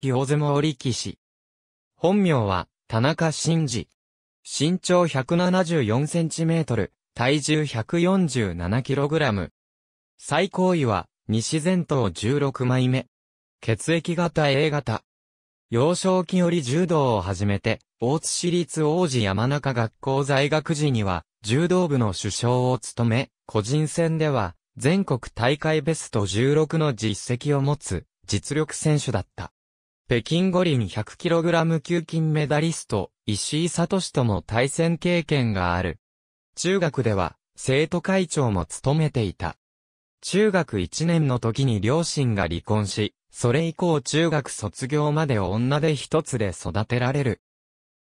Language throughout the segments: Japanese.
木大相撲騎士。本名は、田中真二。身長1 7 4トル、体重1 4 7ラム。最高位は、西前頭16枚目。血液型 A 型。幼少期より柔道を始めて、大津市立王子山中学校在学時には、柔道部の首相を務め、個人戦では、全国大会ベスト16の実績を持つ、実力選手だった。北京五輪 100kg 級金メダリスト、石井聡とも対戦経験がある。中学では、生徒会長も務めていた。中学1年の時に両親が離婚し、それ以降中学卒業まで女で一つで育てられる。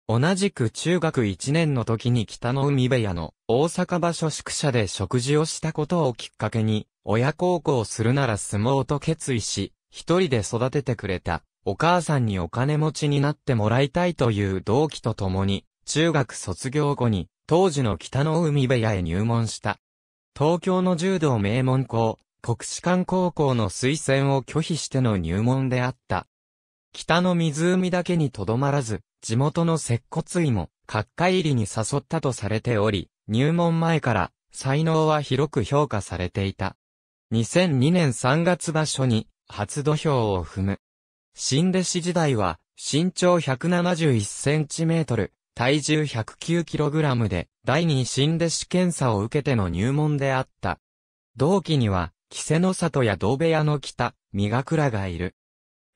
同じく中学1年の時に北の海部屋の大阪場所宿舎で食事をしたことをきっかけに、親孝行するなら相撲と決意し、一人で育ててくれた。お母さんにお金持ちになってもらいたいという動機とともに、中学卒業後に、当時の北の海部屋へ入門した。東京の柔道名門校、国士館高校の推薦を拒否しての入門であった。北の湖だけにとどまらず、地元の接骨医も、角界入りに誘ったとされており、入門前から才能は広く評価されていた。2002年3月場所に初土俵を踏む。新弟子時代は、身長1 7 1トル、体重1 0 9ラムで、第二新弟子検査を受けての入門であった。同期には、稀勢の里や道部屋の北、三ヶ倉がいる。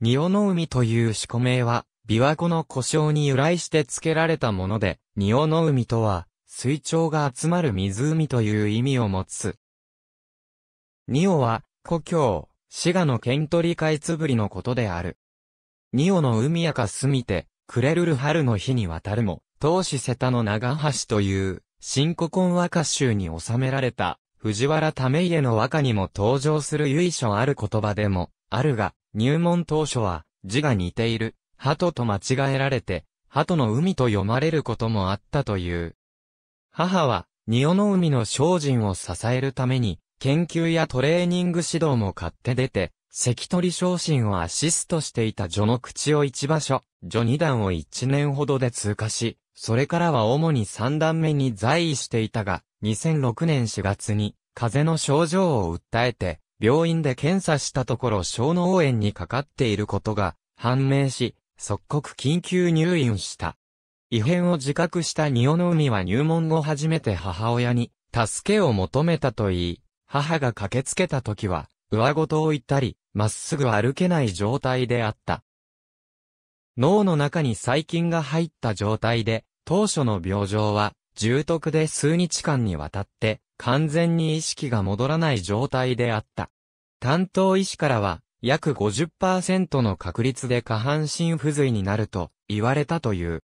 仁尾の海という四股名は、琵琶湖の故障に由来して付けられたもので、仁尾の海とは、水鳥が集まる湖という意味を持つ。仁尾は、故郷、滋賀の県取りえつぶりのことである。二尾の海やかすみて、くれるる春の日に渡るも、当主瀬田の長橋という、新古今和歌集に収められた、藤原為家の和歌にも登場する由緒ある言葉でも、あるが、入門当初は、字が似ている、鳩と間違えられて、鳩の海と読まれることもあったという。母は、仁尾の海の精進を支えるために、研究やトレーニング指導も買って出て、関取昇進をアシストしていた序の口を一場所、序二段を一年ほどで通過し、それからは主に三段目に在位していたが、2006年4月に、風邪の症状を訴えて、病院で検査したところ小脳炎にかかっていることが判明し、即刻緊急入院した。異変を自覚した仁尾の海は入門後初めて母親に助けを求めたと言い、母が駆けつけた時は、上ごとを言ったり、まっすぐ歩けない状態であった。脳の中に細菌が入った状態で、当初の病状は、重篤で数日間にわたって、完全に意識が戻らない状態であった。担当医師からは、約50%の確率で下半身不随になると言われたという。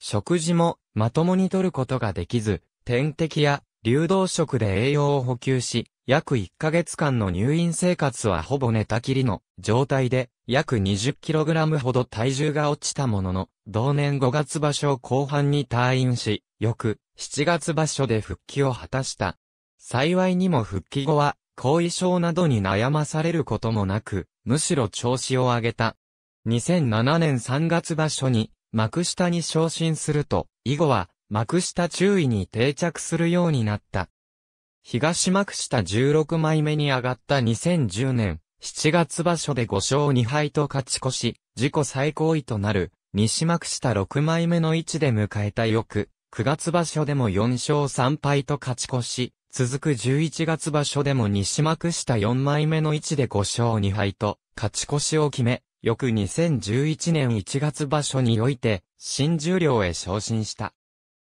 食事もまともに取ることができず、点滴や流動食で栄養を補給し、約1ヶ月間の入院生活はほぼ寝たきりの状態で、約 20kg ほど体重が落ちたものの、同年5月場所後半に退院し、翌7月場所で復帰を果たした。幸いにも復帰後は、後遺症などに悩まされることもなく、むしろ調子を上げた。2007年3月場所に、幕下に昇進すると、以後は、幕下中位に定着するようになった。東幕下16枚目に上がった2010年7月場所で5勝2敗と勝ち越し、自己最高位となる西幕下6枚目の位置で迎えた翌9月場所でも4勝3敗と勝ち越し、続く11月場所でも西幕下4枚目の位置で5勝2敗と勝ち越しを決め、翌2011年1月場所において新十両へ昇進した。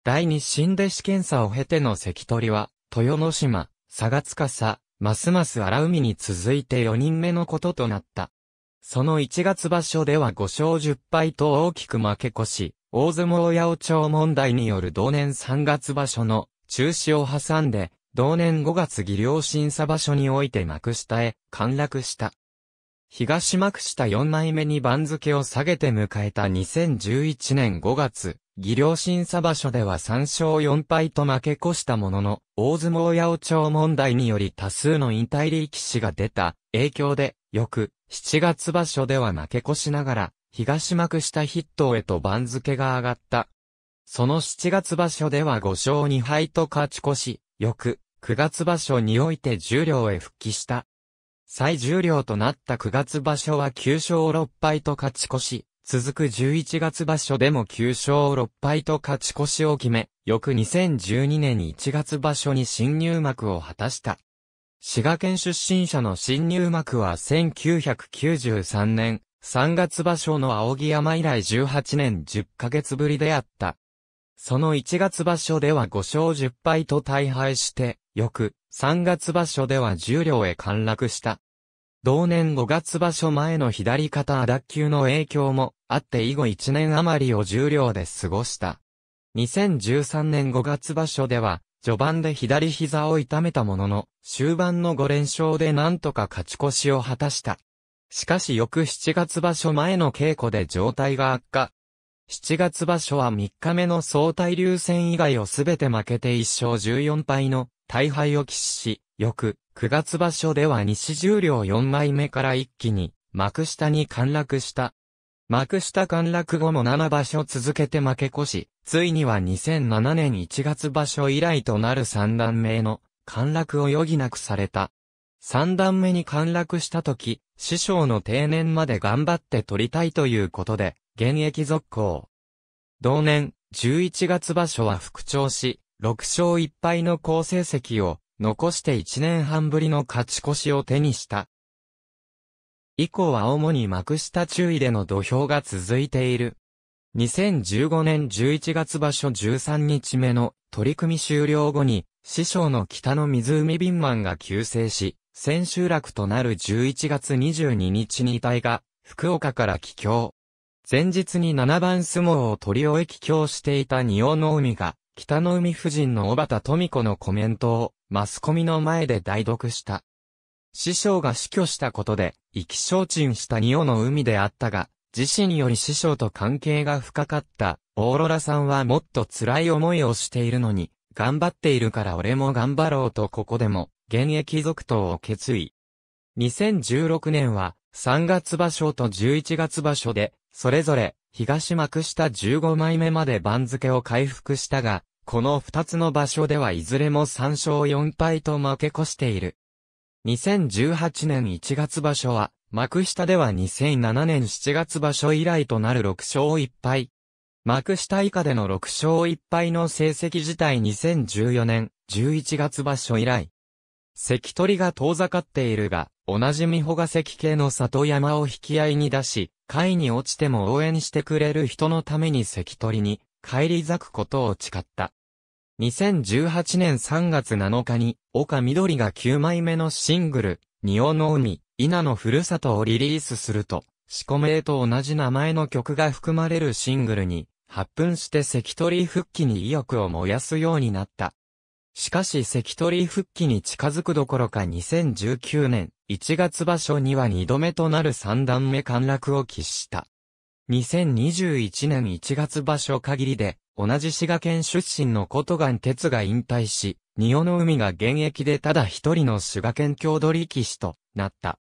第二新弟子検査を経ての関取は、豊野島、佐賀司、ますます荒海に続いて4人目のこととなった。その1月場所では5勝10敗と大きく負け越し、大相撲八百長問題による同年3月場所の中止を挟んで、同年5月技量審査場所において幕下へ陥落した。東幕下4枚目に番付を下げて迎えた2011年5月、技量審査場所では3勝4敗と負け越したものの、大相撲八百長問題により多数の引退力士が出た影響で、翌7月場所では負け越しながら、東幕下筆頭へと番付が上がった。その7月場所では5勝2敗と勝ち越し、翌9月場所において十両へ復帰した。最重量となった9月場所は9勝6敗と勝ち越し、続く11月場所でも9勝6敗と勝ち越しを決め、翌2012年1月場所に新入幕を果たした。滋賀県出身者の新入幕は1993年3月場所の青木山以来18年10ヶ月ぶりであった。その1月場所では5勝10敗と大敗して、翌3月場所では10両へ陥落した。同年5月場所前の左肩脱臼の影響もあって以後1年余りを重量で過ごした。2013年5月場所では、序盤で左膝を痛めたものの、終盤の5連勝でなんとか勝ち越しを果たした。しかし翌7月場所前の稽古で状態が悪化。7月場所は3日目の相対流戦以外をすべて負けて1勝14敗の大敗を喫し、翌9月場所では西十両4枚目から一気に幕下に陥落した。幕下陥落後も7場所続けて負け越し、ついには2007年1月場所以来となる三段目の陥落を余儀なくされた。三段目に陥落した時、師匠の定年まで頑張って取りたいということで、現役続行。同年、11月場所は復調し、6勝1敗の好成績を残して1年半ぶりの勝ち越しを手にした。以降は主に幕下注意での土俵が続いている。2015年11月場所13日目の取り組み終了後に、師匠の北の湖ビンマンが急成し、千秋楽となる11月22日に遺体が、福岡から帰郷。前日に7番相撲を取り終え帰郷していた仁王の海が、北の海夫人の小畑富子のコメントを、マスコミの前で代読した。師匠が死去したことで、生き消沈した二尾の海であったが、自身より師匠と関係が深かった、オーロラさんはもっと辛い思いをしているのに、頑張っているから俺も頑張ろうとここでも、現役続投を決意。2016年は、3月場所と11月場所で、それぞれ、東幕下15枚目まで番付を回復したが、この2つの場所ではいずれも3勝4敗と負け越している。2018年1月場所は、幕下では2007年7月場所以来となる6勝1敗。幕下以下での6勝1敗の成績自体2014年11月場所以来。関取が遠ざかっているが、同じ美穂が関系の里山を引き合いに出し、会に落ちても応援してくれる人のために関取に、帰り咲くことを誓った。2018年3月7日に、岡緑が9枚目のシングル、仁の海、稲のふるさとをリリースすると、四股名と同じ名前の曲が含まれるシングルに、発奮して関取復帰に意欲を燃やすようになった。しかし関取復帰に近づくどころか2019年1月場所には2度目となる三段目陥落を喫した。2021年1月場所限りで、同じ滋賀県出身の琴岩哲が引退し、仁尾の海が現役でただ一人の滋賀県郷土力士となった。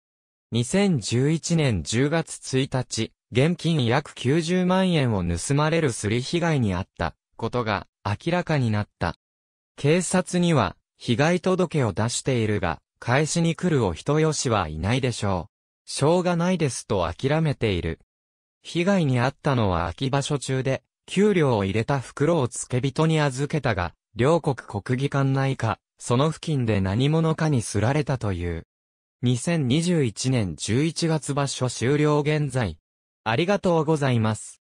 2011年10月1日、現金約90万円を盗まれるすり被害にあったことが明らかになった。警察には、被害届を出しているが、返しに来るお人よしはいないでしょう。しょうがないですと諦めている。被害に遭ったのは秋場所中で、給料を入れた袋を付け人に預けたが、両国国技館内か、その付近で何者かにすられたという。2021年11月場所終了現在。ありがとうございます。